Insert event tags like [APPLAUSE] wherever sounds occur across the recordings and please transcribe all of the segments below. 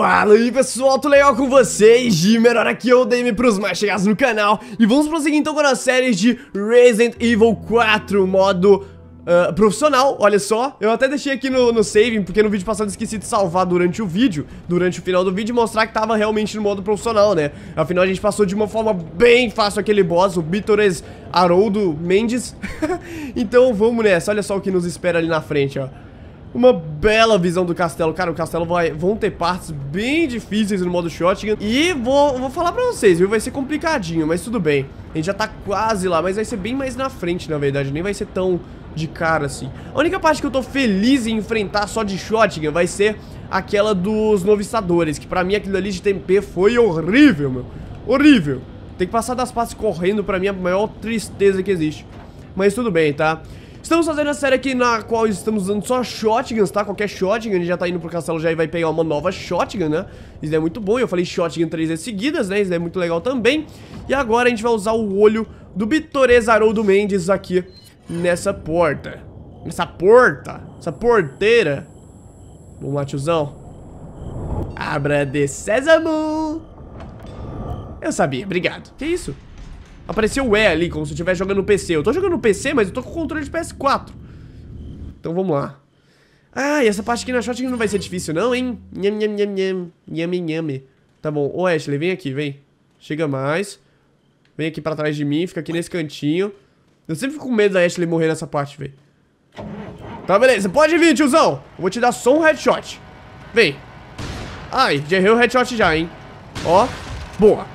Fala aí pessoal, tudo legal com vocês? Melhor aqui eu dei DM pros mais chegados no canal E vamos prosseguir então com a série de Resident Evil 4 Modo uh, profissional, olha só Eu até deixei aqui no, no saving, porque no vídeo passado esqueci de salvar durante o vídeo Durante o final do vídeo, mostrar que tava realmente no modo profissional, né? Afinal a gente passou de uma forma bem fácil aquele boss O Bitores Haroldo Mendes [LAUGHS] Então vamos nessa, olha só o que nos espera ali na frente, ó uma bela visão do castelo. Cara, o castelo vai, vão ter partes bem difíceis no modo shotgun. E vou, vou falar pra vocês, viu? Vai ser complicadinho, mas tudo bem. A gente já tá quase lá, mas vai ser bem mais na frente, na verdade. Nem vai ser tão de cara, assim. A única parte que eu tô feliz em enfrentar só de shotgun vai ser aquela dos noviçadores, Que pra mim aquilo ali de TMP foi horrível, meu. Horrível. Tem que passar das partes correndo pra mim é a maior tristeza que existe. Mas tudo bem, tá? Estamos fazendo a série aqui na qual estamos usando só shotguns, tá? Qualquer shotgun, ele já tá indo pro castelo já e vai pegar uma nova shotgun, né? Isso é muito bom, eu falei shotgun três vezes seguidas, né? Isso é muito legal também. E agora a gente vai usar o olho do Bitores Haroldo Mendes aqui nessa porta. Nessa porta, essa porteira. Vamos lá, tiozão. Abra de sésamo. Eu sabia, obrigado. Que isso? Apareceu o E ali, como se eu estivesse jogando no PC. Eu tô jogando no PC, mas eu tô com o controle de PS4. Então vamos lá. Ah, e essa parte aqui na shotgun não vai ser difícil não, hein? Nham, nham, nham, nham. Nham, nham. Tá bom. Ô, Ashley, vem aqui, vem. Chega mais. Vem aqui pra trás de mim, fica aqui nesse cantinho. Eu sempre fico com medo da Ashley morrer nessa parte, velho. Tá, beleza. Pode vir, tiozão. Eu vou te dar só um headshot. Vem. Ai, já errei o headshot já, hein. Ó. Boa.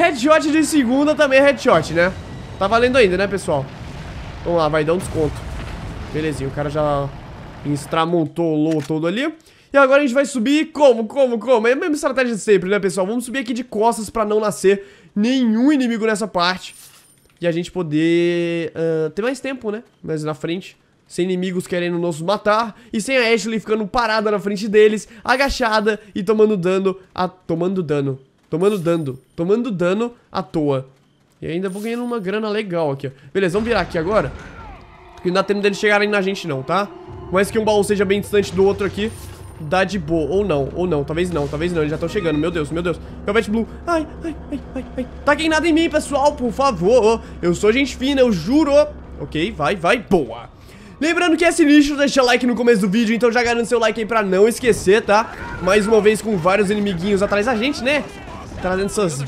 Headshot de segunda também é headshot, né? Tá valendo ainda, né, pessoal? Vamos lá, vai dar um desconto. Belezinha, o cara já estramontou todo ali. E agora a gente vai subir como, como, como? É a mesma estratégia de sempre, né, pessoal? Vamos subir aqui de costas pra não nascer nenhum inimigo nessa parte. E a gente poder uh, ter mais tempo, né? Mais na frente. Sem inimigos querendo nos matar. E sem a Ashley ficando parada na frente deles, agachada e tomando dano. A, tomando dano. Tomando dano. Tomando dano à toa. E ainda vou ganhando uma grana legal aqui, ó. Beleza, vamos virar aqui agora. Porque não dá tempo deles chegarem na gente não, tá? Mas que um baú seja bem distante do outro aqui, dá de boa. Ou não, ou não. Talvez não, talvez não. Eles já estão chegando. Meu Deus, meu Deus. Calvete Blue. Ai, ai, ai, ai, ai. Taquem tá nada em mim, pessoal, por favor. Eu sou gente fina, eu juro. Ok, vai, vai. Boa. Lembrando que esse é lixo deixa like no começo do vídeo, então já garante seu like aí pra não esquecer, tá? Mais uma vez com vários inimiguinhos atrás da gente, né? trazendo suas,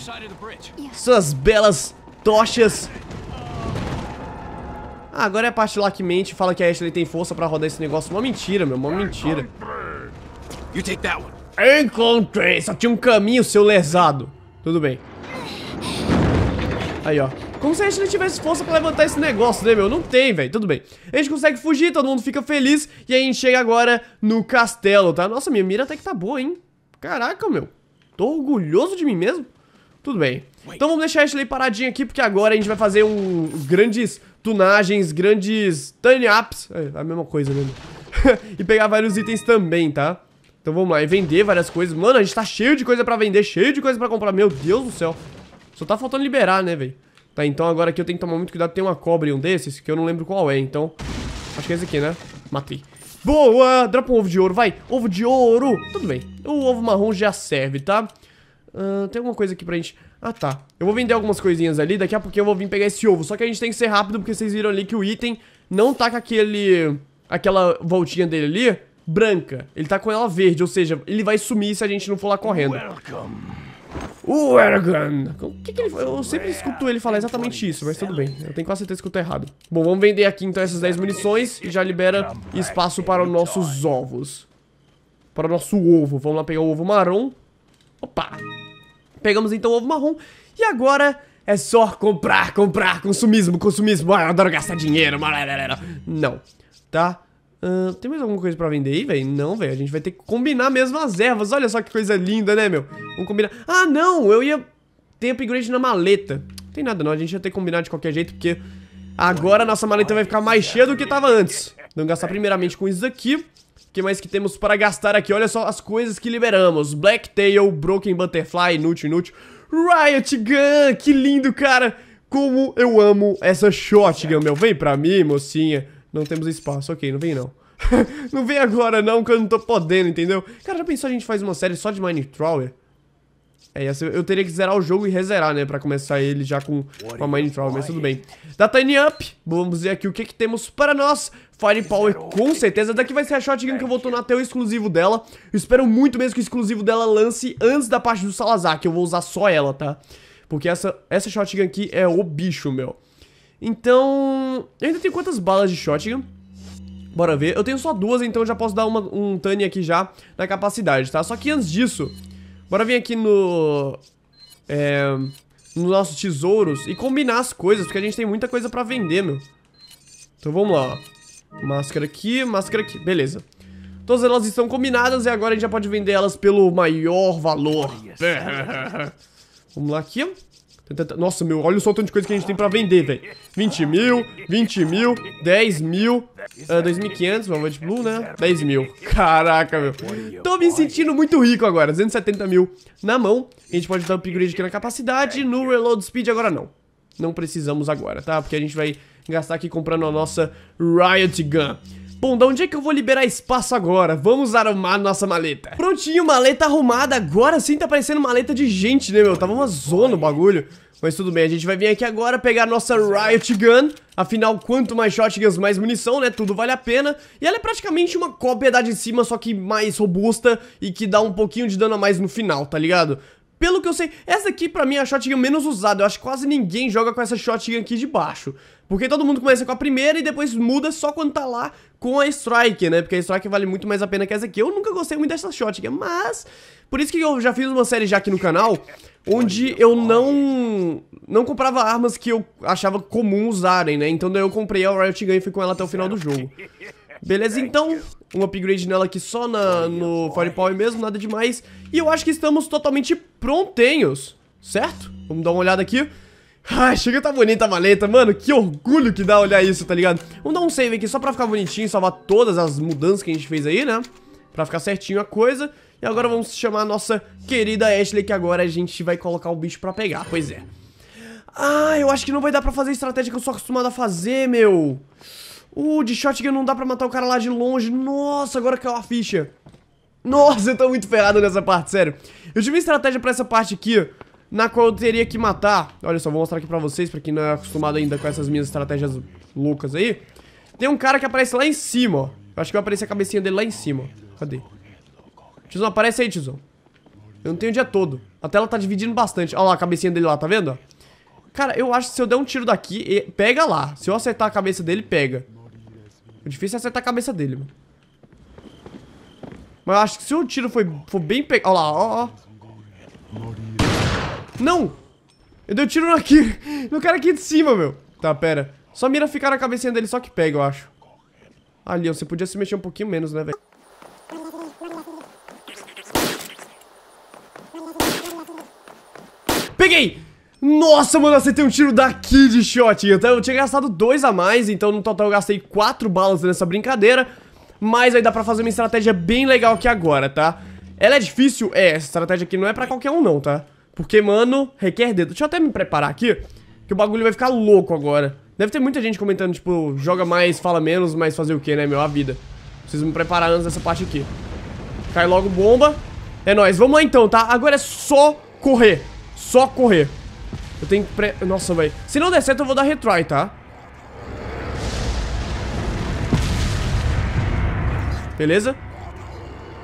suas belas tochas. Ah, agora é a parte lá que mente fala que a Ashley tem força pra rodar esse negócio. Uma mentira, meu, uma mentira. Encontrei! Só tinha um caminho, seu lesado. Tudo bem. Aí, ó. Como se a Ashley tivesse força pra levantar esse negócio, né, meu? Não tem, velho. Tudo bem. A gente consegue fugir, todo mundo fica feliz. E aí a gente chega agora no castelo, tá? Nossa, minha mira até que tá boa, hein? Caraca, meu. Tô orgulhoso de mim mesmo? Tudo bem. Então vamos deixar a Ashley paradinha aqui, porque agora a gente vai fazer um grandes tunagens, grandes turn-ups. É a mesma coisa mesmo. [LAUGHS] e pegar vários itens também, tá? Então vamos lá, e vender várias coisas. Mano, a gente tá cheio de coisa pra vender, cheio de coisa pra comprar. Meu Deus do céu. Só tá faltando liberar, né, velho? Tá, então agora aqui eu tenho que tomar muito cuidado. Tem uma cobra e um desses, que eu não lembro qual é, então... Acho que é esse aqui, né? Matei. Boa! Dropa um ovo de ouro, vai. Ovo de ouro. Tudo bem. O ovo marrom já serve, tá? Uh, tem alguma coisa aqui pra gente... Ah, tá. Eu vou vender algumas coisinhas ali. Daqui a pouco eu vou vir pegar esse ovo. Só que a gente tem que ser rápido, porque vocês viram ali que o item não tá com aquele... Aquela voltinha dele ali branca. Ele tá com ela verde, ou seja, ele vai sumir se a gente não for lá correndo. Welcome. O Aragorn. O que, que ele. Eu sempre escuto ele falar exatamente isso, mas tudo bem. Eu tenho quase certeza que eu tô errado. Bom, vamos vender aqui então essas 10 munições e já libera espaço para os nossos ovos. Para o nosso ovo. Vamos lá pegar o ovo marrom. Opa! Pegamos então o ovo marrom. E agora é só comprar, comprar, consumismo, consumismo. Ah, eu adoro gastar dinheiro. Não. Tá? Uh, tem mais alguma coisa pra vender aí, velho? Não, velho. A gente vai ter que combinar mesmo as ervas. Olha só que coisa linda, né, meu? Vamos combinar. Ah, não! Eu ia ter upgrade na maleta. Não tem nada, não. A gente ia ter que combinar de qualquer jeito, porque agora a nossa maleta vai ficar mais cheia do que tava antes. Vamos gastar primeiramente com isso aqui. O que mais que temos para gastar aqui? Olha só as coisas que liberamos. Blacktail, Broken Butterfly, inútil, inútil. Riot Gun! Que lindo, cara! Como eu amo essa shotgun, meu. Vem pra mim, mocinha. Não temos espaço. Ok, não vem não. [LAUGHS] não vem agora não, que eu não tô podendo, entendeu? Cara, já pensou a gente faz uma série só de Minecraft? É, eu teria que zerar o jogo e rezerar, né? Pra começar ele já com uma Minecraft, mas tudo bem. Da Tiny Up, vamos ver aqui o que, que temos para nós. Firepower com certeza, daqui vai ser a shotgun que eu vou tornar até o exclusivo dela. Eu espero muito mesmo que o exclusivo dela lance antes da parte do Salazar, que eu vou usar só ela, tá? Porque essa, essa shotgun aqui é o bicho, meu. Então, eu ainda tenho quantas balas de shotgun? Bora ver, eu tenho só duas, então já posso dar uma, um Tani aqui já na capacidade, tá? Só que antes disso, bora vir aqui no... É, nos nossos tesouros e combinar as coisas, porque a gente tem muita coisa pra vender, meu. Então vamos lá, ó. Máscara aqui, máscara aqui, beleza. Todas elas estão combinadas e agora a gente já pode vender elas pelo maior valor. [LAUGHS] vamos lá aqui, ó. Nossa, meu, olha o tanto de coisa que a gente tem pra vender, velho. 20 mil, 20 mil, 10 mil, uh, ah, 2.500, de Blue, né? 10 mil. Caraca, meu. Tô me sentindo muito rico agora. 270 mil na mão. A gente pode dar upgrade aqui na capacidade. No Reload Speed agora não. Não precisamos agora, tá? Porque a gente vai gastar aqui comprando a nossa Riot Gun. Bom, da onde é que eu vou liberar espaço agora? Vamos arrumar nossa maleta. Prontinho, maleta arrumada. Agora sim tá parecendo maleta de gente, né, meu? Tava uma zona o bagulho. Mas tudo bem, a gente vai vir aqui agora pegar nossa Riot Gun. Afinal, quanto mais shotguns, mais munição, né? Tudo vale a pena. E ela é praticamente uma cópia da de cima, só que mais robusta e que dá um pouquinho de dano a mais no final, tá ligado? Pelo que eu sei, essa aqui pra mim é a shotgun menos usada. Eu acho que quase ninguém joga com essa shotgun aqui de baixo. Porque todo mundo começa com a primeira e depois muda só quando tá lá com a Strike, né? Porque a Strike vale muito mais a pena que essa aqui. Eu nunca gostei muito dessa shotgun, mas... Por isso que eu já fiz uma série já aqui no canal, onde eu não não comprava armas que eu achava comum usarem, né? Então daí eu comprei a Riot Gun e fui com ela até o final do jogo. Beleza, então, um upgrade nela aqui só na, no Firepower mesmo, nada demais. E eu acho que estamos totalmente prontinhos, certo? Vamos dar uma olhada aqui. Ai, chega tá bonita a maleta, mano, que orgulho que dá olhar isso, tá ligado? Vamos dar um save aqui só pra ficar bonitinho, salvar todas as mudanças que a gente fez aí, né? Pra ficar certinho a coisa. E agora vamos chamar a nossa querida Ashley, que agora a gente vai colocar o bicho pra pegar, pois é. Ah, eu acho que não vai dar pra fazer a estratégia que eu sou acostumado a fazer, meu. Uh, de shotgun não dá pra matar o cara lá de longe. Nossa, agora caiu a ficha. Nossa, eu tô muito ferrado nessa parte, sério. Eu tive uma estratégia pra essa parte aqui, na qual eu teria que matar. Olha só, vou mostrar aqui pra vocês, pra quem não é acostumado ainda com essas minhas estratégias loucas aí. Tem um cara que aparece lá em cima, ó. Eu acho que vai aparecer a cabecinha dele lá em cima. Cadê? Tizão, aparece aí, tizão. Eu não tenho o dia todo. A tela tá dividindo bastante. Olha lá a cabecinha dele lá, tá vendo? Cara, eu acho que se eu der um tiro daqui, pega lá. Se eu acertar a cabeça dele, pega. O difícil é acertar a cabeça dele, mano. Mas eu acho que se o tiro foi, for bem pegado... Olha lá, ó, ó. Não! Eu dei um tiro aqui, [LAUGHS] no cara aqui de cima, meu. Tá, pera. Só mira ficar na cabecinha dele, só que pega, eu acho. Ali, ó, você podia se mexer um pouquinho menos, né, velho? Peguei! Nossa, mano, acertei um tiro daqui de shot. Então eu tinha gastado dois a mais, então no total eu gastei quatro balas nessa brincadeira. Mas aí dá pra fazer uma estratégia bem legal aqui agora, tá? Ela é difícil? É, essa estratégia aqui não é pra qualquer um não, tá? Porque, mano, requer dedo. Deixa eu até me preparar aqui, que o bagulho vai ficar louco agora. Deve ter muita gente comentando, tipo, joga mais, fala menos, mas fazer o que, né, meu? A vida. Preciso me preparar antes dessa parte aqui. Cai logo bomba. É nóis, vamos lá então, tá? Agora é só correr. Só correr. Eu tenho que... Pre... Nossa, velho. Se não der certo, eu vou dar retry, tá? Beleza?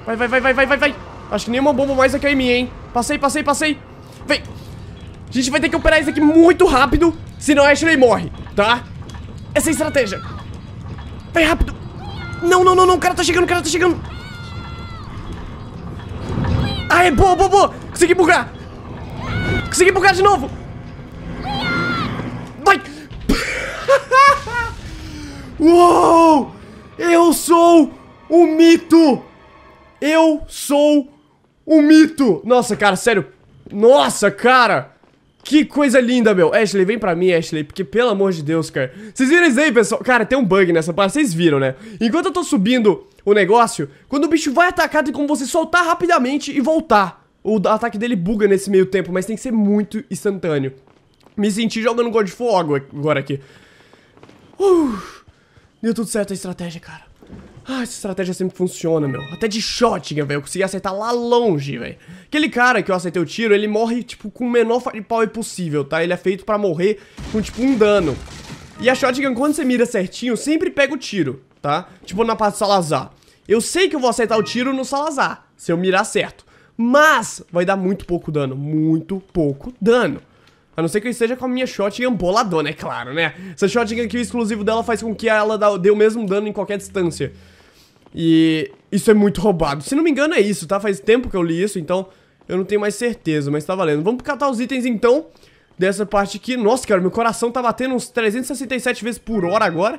Vai, vai, vai, vai, vai, vai, vai. Acho que nenhuma bomba mais aqui é em mim, hein? Passei, passei, passei. Vem. A gente vai ter que operar isso aqui muito rápido, senão a Ashley morre, tá? Essa é a estratégia. Vem rápido. Não, não, não, não. O cara tá chegando, o cara tá chegando. Aê, ah, é boa, boa, boa. Consegui bugar. Consegui bugar de novo. Uou! Eu sou o mito! Eu sou o mito! Nossa, cara, sério. Nossa, cara! Que coisa linda, meu. Ashley, vem pra mim, Ashley, porque pelo amor de Deus, cara. Vocês viram isso aí, pessoal? Cara, tem um bug nessa parte, vocês viram, né? Enquanto eu tô subindo o negócio, quando o bicho vai atacar, tem como você soltar rapidamente e voltar. O ataque dele buga nesse meio tempo, mas tem que ser muito instantâneo. Me senti jogando God of War agora aqui. Uh. Deu tudo certo a estratégia, cara. Ah, essa estratégia sempre funciona, meu. Até de shotgun, velho. Eu consegui acertar lá longe, velho. Aquele cara que eu acertei o tiro, ele morre, tipo, com o menor firepower possível, tá? Ele é feito pra morrer com, tipo, um dano. E a shotgun, quando você mira certinho, sempre pega o tiro, tá? Tipo, na parte do Salazar. Eu sei que eu vou acertar o tiro no Salazar, se eu mirar certo. Mas vai dar muito pouco dano, muito pouco dano. A não ser que eu esteja com a minha shotgun boladona, é claro, né? Essa shotgun aqui, o exclusivo dela faz com que ela dê o mesmo dano em qualquer distância. E isso é muito roubado. Se não me engano é isso, tá? Faz tempo que eu li isso, então eu não tenho mais certeza, mas tá valendo. Vamos catar os itens então dessa parte aqui. Nossa, cara, meu coração tá batendo uns 367 vezes por hora agora.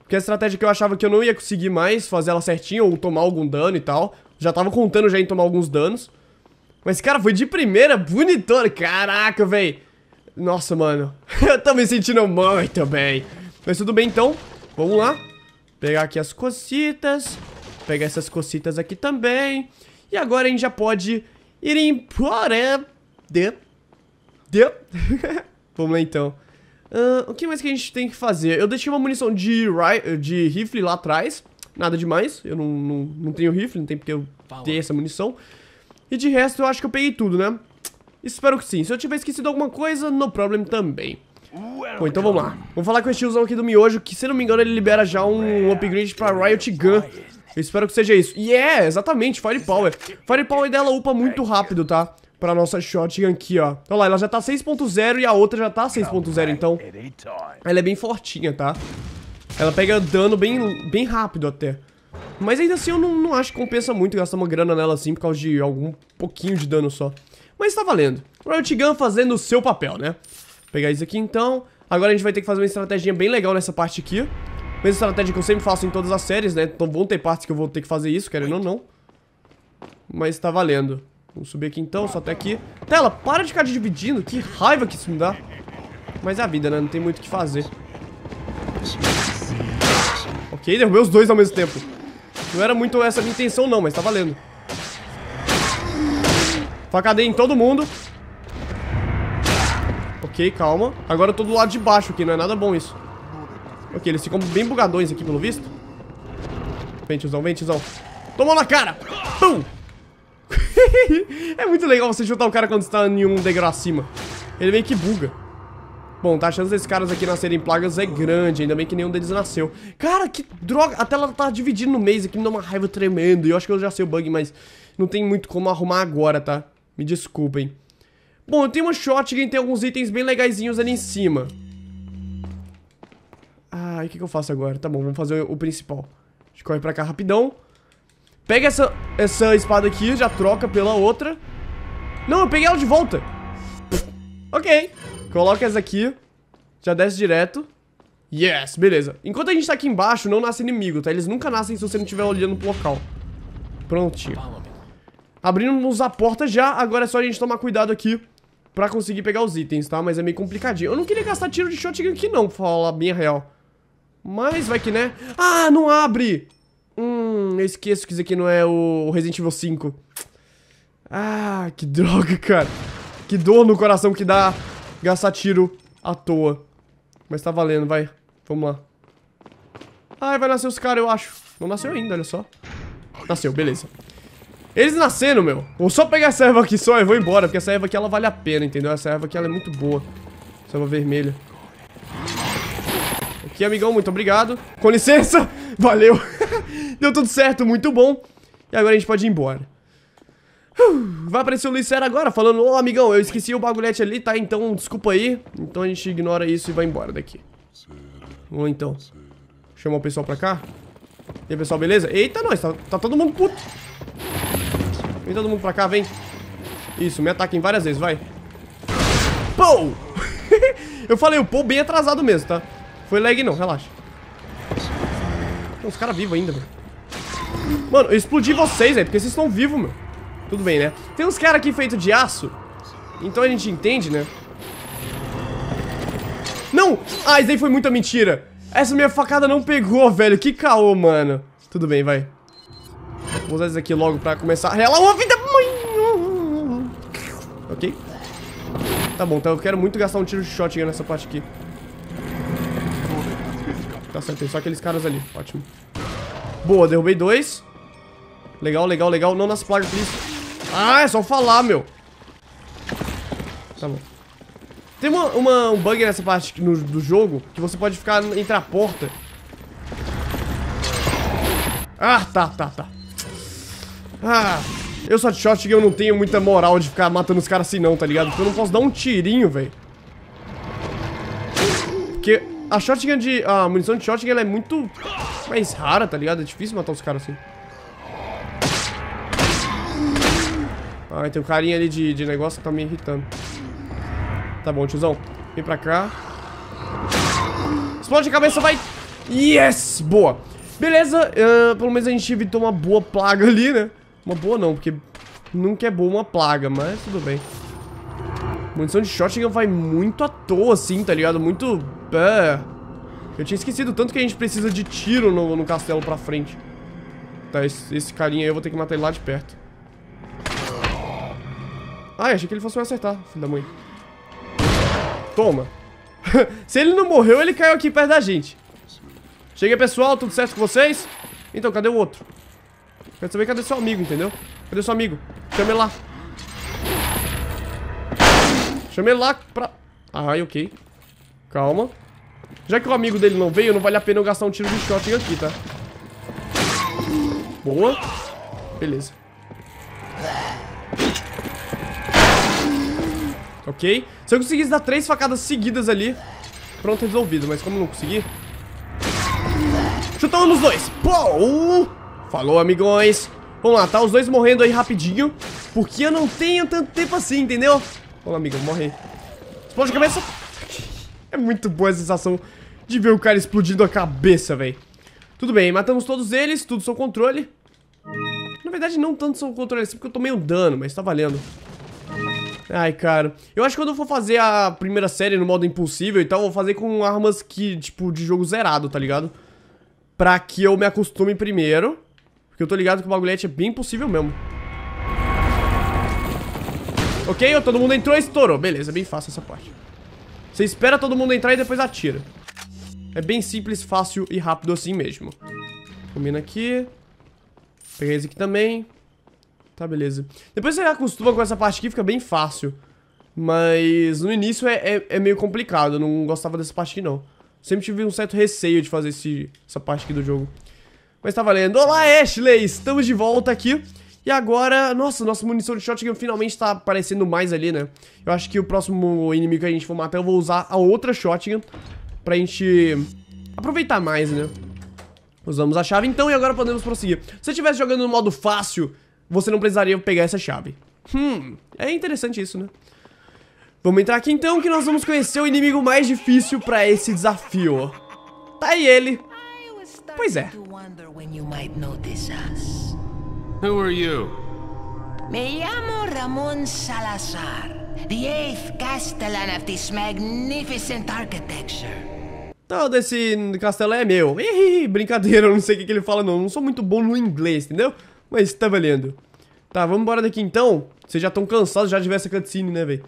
Porque a estratégia que eu achava que eu não ia conseguir mais fazer ela certinha ou tomar algum dano e tal. Já tava contando já em tomar alguns danos. Mas, cara, foi de primeira, bonitona. Caraca, velho. Nossa, mano. [LAUGHS] eu tô me sentindo muito bem. Mas tudo bem, então. Vamos lá. Pegar aqui as cocitas. Pegar essas cocitas aqui também. E agora a gente já pode ir embora. De... De... [LAUGHS] Vamos lá, então. Uh, o que mais que a gente tem que fazer? Eu deixei uma munição de, de rifle lá atrás. Nada demais. Eu não, não, não tenho rifle, não tem porque eu ter essa munição. E de resto, eu acho que eu peguei tudo, né? Espero que sim. Se eu tiver esquecido alguma coisa, no problem também. Bom, então vamos lá. Vamos falar com o tiozão aqui do miojo, que se não me engano ele libera já um upgrade pra Riot Gun. Eu espero que seja isso. E yeah, é, exatamente, Firepower. Firepower dela upa muito rápido, tá? Pra nossa shotgun aqui, ó. Olha lá, ela já tá 6.0 e a outra já tá 6.0, então... Ela é bem fortinha, tá? Ela pega dano bem, bem rápido até. Mas ainda assim eu não, não acho que compensa muito gastar uma grana nela assim por causa de algum pouquinho de dano só. Mas tá valendo. O Gun fazendo o seu papel, né? Vou pegar isso aqui então. Agora a gente vai ter que fazer uma estratégia bem legal nessa parte aqui. Mesma estratégia que eu sempre faço em todas as séries, né? Então vão ter partes que eu vou ter que fazer isso, querendo ou não. Mas tá valendo. Vamos subir aqui então, só até aqui. Tela, para de ficar dividindo. Que raiva que isso me dá. Mas é a vida, né? Não tem muito o que fazer. Ok, derrubei os dois ao mesmo tempo. Não era muito essa a minha intenção não, mas tá valendo. Facadei em todo mundo. Ok, calma. Agora eu tô do lado de baixo aqui, não é nada bom isso. Ok, eles ficam bem bugadões aqui, pelo visto. Vem, tiozão, vem, tiozão. Tomou na cara! Pum! [LAUGHS] é muito legal você chutar o cara quando está em um degrau acima. Ele meio que buga. Bom, tá, a chance desses caras aqui nascerem plagas é grande, ainda bem que nenhum deles nasceu. Cara, que droga, a tela tá dividida no mês aqui, me dá uma raiva tremenda, e eu acho que eu já sei o bug, mas não tem muito como arrumar agora, tá? Me desculpem. Bom, eu tenho uma shotgun e tem alguns itens bem legazinhos ali em cima. Ai, o que, que eu faço agora? Tá bom, vamos fazer o principal. A gente corre pra cá rapidão. Pega essa, essa espada aqui, já troca pela outra. Não, eu peguei ela de volta. Ok. Coloca essa aqui. Já desce direto. Yes, beleza. Enquanto a gente tá aqui embaixo, não nasce inimigo, tá? Eles nunca nascem se você não estiver olhando pro local. Prontinho. Abrimos a porta já, agora é só a gente tomar cuidado aqui pra conseguir pegar os itens, tá? Mas é meio complicadinho. Eu não queria gastar tiro de shotgun aqui não, pra falar bem a real. Mas vai que né. Ah, não abre! Hum, eu esqueço que isso aqui não é o Resident Evil 5. Ah, que droga, cara. Que dor no coração que dá gastar tiro à toa. Mas tá valendo, vai. Vamos lá. Ai, vai nascer os caras, eu acho. Não nasceu ainda, olha só. Nasceu, beleza. Eles nascendo, meu. Vou só pegar essa erva aqui só e vou embora, porque essa erva aqui ela vale a pena, entendeu? Essa erva aqui ela é muito boa. Essa erva vermelha. Aqui, amigão, muito obrigado. Com licença. [LAUGHS] Valeu. [LAUGHS] Deu tudo certo, muito bom. E agora a gente pode ir embora. Vai aparecer o Luiz agora falando, ô oh, amigão, eu esqueci o bagulhete ali, tá? Então, desculpa aí. Então a gente ignora isso e vai embora daqui. Ou então. Chamar o pessoal pra cá. E aí, pessoal, beleza? Eita, nós, tá, tá todo mundo puto. Vem todo mundo pra cá, vem. Isso, me ataquem várias vezes, vai. Pou! [LAUGHS] eu falei o pou bem atrasado mesmo, tá? Foi lag não, relaxa. Tem uns caras vivos ainda, velho. Mano, eu explodi vocês, velho, porque vocês estão vivos, meu. Tudo bem, né? Tem uns caras aqui feitos de aço. Então a gente entende, né? Não! Ah, isso aí foi muita mentira. Essa minha facada não pegou, velho. Que caô, mano. Tudo bem, vai. Vou usar isso aqui logo pra começar. Ela uma vida... Ok. Tá bom, então eu quero muito gastar um tiro de shotgun nessa parte aqui. Tá certo, tem só aqueles caras ali. Ótimo. Boa, derrubei dois. Legal, legal, legal. Não nas plagas, please. Ah, é só falar, meu. Tá bom. Tem uma, uma um bug nessa parte no, do jogo que você pode ficar entre a porta. Ah, tá, tá, tá. Ah, eu só de shotgun eu não tenho muita moral de ficar matando os caras assim não, tá ligado? Porque eu não posso dar um tirinho, velho. Porque a shotgun de... A munição de shotgun ela é muito mais rara, tá ligado? É difícil matar os caras assim. Ah, tem um carinha ali de, de negócio que tá me irritando. Tá bom, tiozão. Vem pra cá. Explode a cabeça, vai! Yes! Boa! Beleza, uh, pelo menos a gente evitou uma boa plaga ali, né? Uma boa não, porque nunca é boa uma plaga, mas tudo bem. Munição de shotgun vai muito à toa, assim, tá ligado? Muito... É. Eu tinha esquecido tanto que a gente precisa de tiro no, no castelo pra frente. Tá, esse, esse carinha aí eu vou ter que matar ele lá de perto. Ai, achei que ele fosse me acertar, filho da mãe. Toma. [LAUGHS] Se ele não morreu, ele caiu aqui perto da gente. cheguei pessoal. Tudo certo com vocês? Então, cadê o outro? Quero saber cadê seu amigo, entendeu? Cadê seu amigo? Chama ele lá. Chama ele lá pra... Ai, ok. Calma. Já que o amigo dele não veio, não vale a pena eu gastar um tiro de shotgun aqui, tá? Boa. Beleza. Ok. Se eu conseguisse dar três facadas seguidas ali, pronto, resolvido. Mas como eu não consegui... Chutamos dos dois. Pou! Falou, amigões. Vamos lá, tá os dois morrendo aí rapidinho. Porque eu não tenho tanto tempo assim, entendeu? Vamos lá, amigo, morre Explode a cabeça. É muito boa a sensação de ver o cara explodindo a cabeça, velho. Tudo bem, matamos todos eles, tudo sob controle. Na verdade, não tanto sob controle assim, porque eu tomei um dano, mas tá valendo. Ai, cara. Eu acho que quando eu for fazer a primeira série no modo impossível e tal, eu vou fazer com armas que, tipo, de jogo zerado, tá ligado? Pra que eu me acostume primeiro. Porque eu tô ligado que o bagulhete é bem possível mesmo. Ok, todo mundo entrou e estourou. Beleza, bem fácil essa parte. Você espera todo mundo entrar e depois atira. É bem simples, fácil e rápido assim mesmo. Combina aqui. Peguei esse aqui também. Tá, beleza. Depois você acostuma com essa parte aqui, fica bem fácil. Mas no início é, é, é, meio complicado, eu não gostava dessa parte aqui não. Sempre tive um certo receio de fazer esse, essa parte aqui do jogo. Mas tá valendo. Olá, Ashley! Estamos de volta aqui. E agora, nossa, nossa munição de shotgun finalmente tá aparecendo mais ali, né? Eu acho que o próximo inimigo que a gente for matar, eu vou usar a outra shotgun pra gente aproveitar mais, né? Usamos a chave então e agora podemos prosseguir. Se eu estivesse jogando no modo fácil, você não precisaria pegar essa chave. Hum, é interessante isso, né? Vamos entrar aqui então que nós vamos conhecer o inimigo mais difícil pra esse desafio. Tá aí ele, pois é. Who are you? Me llamo Salazar, the eighth castellan of this magnificent architecture. Todo esse castelo é meu. Ih, brincadeira, eu não sei o que ele fala não. não sou muito bom no inglês, entendeu? Mas tá valendo. Tá, vamos embora daqui então. Vocês já estão cansados já de ver essa cutscene, né, velho?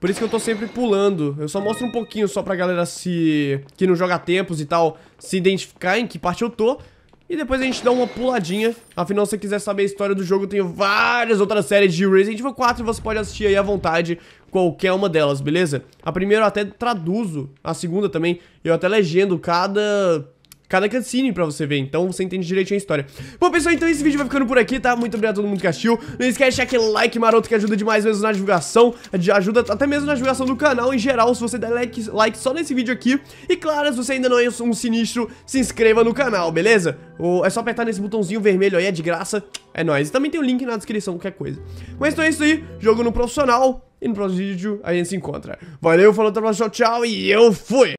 Por isso que eu tô sempre pulando. Eu só mostro um pouquinho só pra galera se... Que não joga tempos e tal, se identificar em que parte eu tô. E depois a gente dá uma puladinha. Afinal, se você quiser saber a história do jogo, eu tenho várias outras séries de Resident Evil 4 você pode assistir aí à vontade qualquer uma delas, beleza? A primeira eu até traduzo, a segunda também. Eu até legendo cada cada cutscene pra você ver, então você entende direitinho a história. Bom, pessoal, então esse vídeo vai ficando por aqui, tá? Muito obrigado a todo mundo que assistiu. Não esquece de deixar aquele like maroto que ajuda demais mesmo na divulgação, ajuda até mesmo na divulgação do canal em geral, se você der like, like só nesse vídeo aqui. E claro, se você ainda não é um sinistro, se inscreva no canal, beleza? Ou é só apertar nesse botãozinho vermelho aí, é de graça, é nóis. E também tem o um link na descrição, qualquer coisa. Mas então é isso aí, jogo no profissional, e no próximo vídeo a gente se encontra. Valeu, falou, até tchau, tchau, e eu fui!